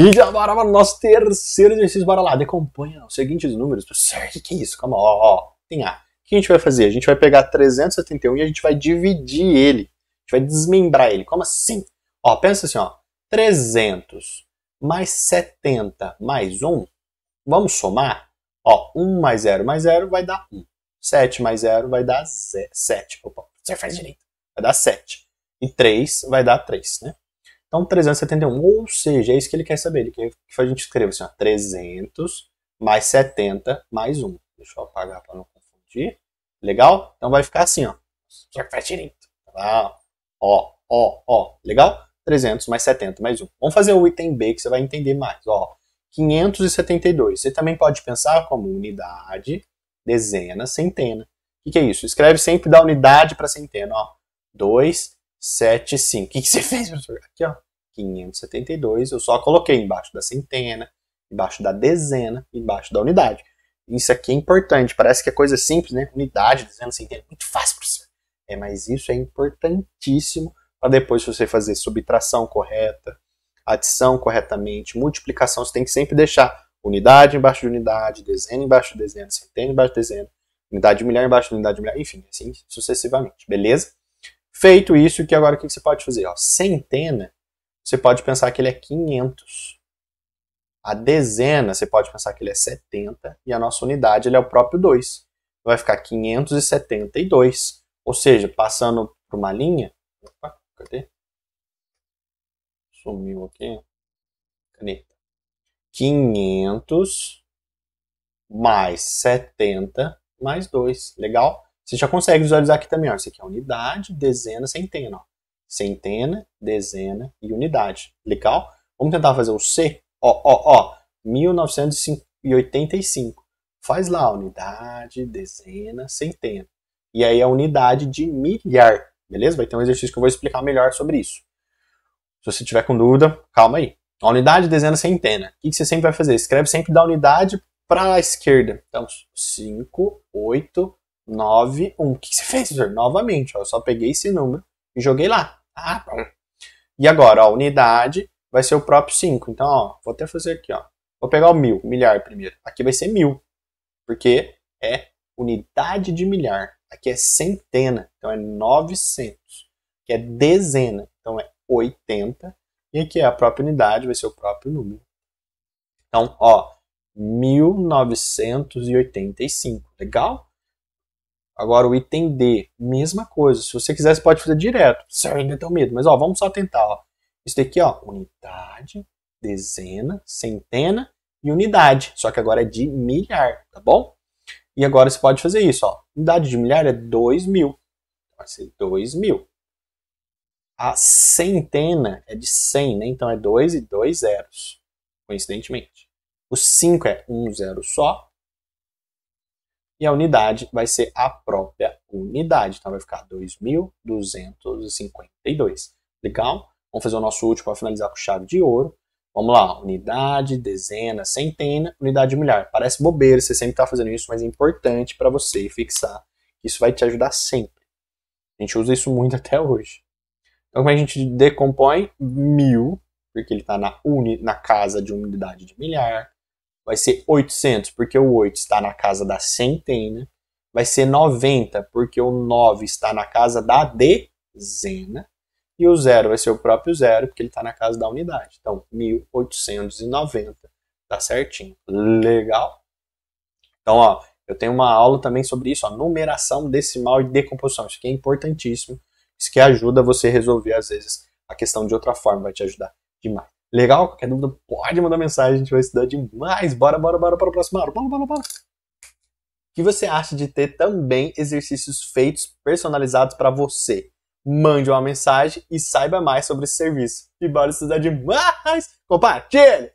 E já bora para o nosso terceiro exercício, bora lá. decompanha os seguintes números. Sérgio, que é isso? Calma, ó, ó. Tem A. O que a gente vai fazer? A gente vai pegar 371 e a gente vai dividir ele. A gente vai desmembrar ele. Como assim? Ó, pensa assim, ó. 300 mais 70 mais 1. Vamos somar? Ó, 1 mais 0 mais 0 vai dar 1. 7 mais 0 vai dar 7. Opa, você faz direito. Vai dar 7. E 3 vai dar 3, né? Então, 371, ou seja, é isso que ele quer saber. Ele quer que a gente escreva assim, ó, 300 mais 70 mais 1. Deixa eu apagar para não confundir. Legal? Então vai ficar assim, ó. Só que faz direito. Tá? Ó, ó, ó. Legal? 300 mais 70 mais 1. Vamos fazer o item B que você vai entender mais. Ó, 572. Você também pode pensar como unidade, dezena, centena. O que, é isso? Escreve sempre da unidade para centena. Ó, 2, 7, 5. O que, que você fez, professor? Aqui, ó. 572, eu só coloquei embaixo da centena, embaixo da dezena, embaixo da unidade. Isso aqui é importante, parece que é coisa simples, né? Unidade, dezena, centena, é muito fácil para você. É, mas isso é importantíssimo para depois você fazer subtração correta, adição corretamente, multiplicação, você tem que sempre deixar unidade embaixo de unidade, dezena embaixo de dezena, centena embaixo de dezena, unidade de milhar embaixo de unidade de milhar, enfim, assim sucessivamente, beleza? Feito isso, que agora o que você pode fazer? Ó, centena você pode pensar que ele é 500. A dezena, você pode pensar que ele é 70. E a nossa unidade, ele é o próprio 2. Vai ficar 572. Ou seja, passando por uma linha... Opa, cadê? Sumiu aqui. Caneta. 500 mais 70 mais 2. Legal? Você já consegue visualizar aqui também. Ó. Isso aqui é unidade, dezena, centena. Ó centena, dezena e unidade. Legal? Vamos tentar fazer o C? Ó, ó, ó, 1985. Faz lá, unidade, dezena, centena. E aí a unidade de milhar, beleza? Vai ter um exercício que eu vou explicar melhor sobre isso. Se você tiver com dúvida, calma aí. A então, unidade, dezena, centena. O que você sempre vai fazer? Escreve sempre da unidade para a esquerda. Então, 5, 8, 9, 1. O que você fez, professor? Novamente, ó, eu só peguei esse número e joguei lá. Ah, tá. E agora, ó, unidade vai ser o próprio 5. Então, ó, vou até fazer aqui, ó. Vou pegar o mil, milhar primeiro. Aqui vai ser mil, porque é unidade de milhar. Aqui é centena, então é 900. Aqui é dezena, então é 80. E aqui é a própria unidade, vai ser o próprio número. Então, ó, 1985. Legal? Agora o item D, mesma coisa. Se você quiser, você pode fazer direto. Se ainda tem medo, mas ó, vamos só tentar. Ó. Isso daqui, ó, unidade, dezena, centena e unidade. Só que agora é de milhar, tá bom? E agora você pode fazer isso, ó. Unidade de milhar é 2 mil. Vai ser 2 mil. A centena é de 100, né? Então é 2 e 2 zeros, coincidentemente. O 5 é um zero só, e a unidade vai ser a própria unidade. Então vai ficar 2.252. Legal? Vamos fazer o nosso último para finalizar com chave de ouro. Vamos lá, unidade, dezena, centena, unidade de milhar. Parece bobeira, você sempre está fazendo isso, mas é importante para você fixar. Isso vai te ajudar sempre. A gente usa isso muito até hoje. Então, como a gente decompõe? Mil, porque ele está na, na casa de unidade de milhar vai ser 800, porque o 8 está na casa da centena, vai ser 90, porque o 9 está na casa da dezena, e o zero vai ser o próprio zero, porque ele está na casa da unidade. Então, 1890, tá certinho. Legal? Então, ó, eu tenho uma aula também sobre isso, ó, numeração decimal e decomposição. Isso aqui é importantíssimo. Isso que ajuda você a resolver, às vezes, a questão de outra forma, vai te ajudar demais. Legal? Qualquer dúvida, pode mandar mensagem, a gente vai estudar demais. Bora, bora, bora para o próximo aula. Bora, bora, bora. O que você acha de ter também exercícios feitos personalizados para você? Mande uma mensagem e saiba mais sobre esse serviço. E bora estudar demais! Compartilhe!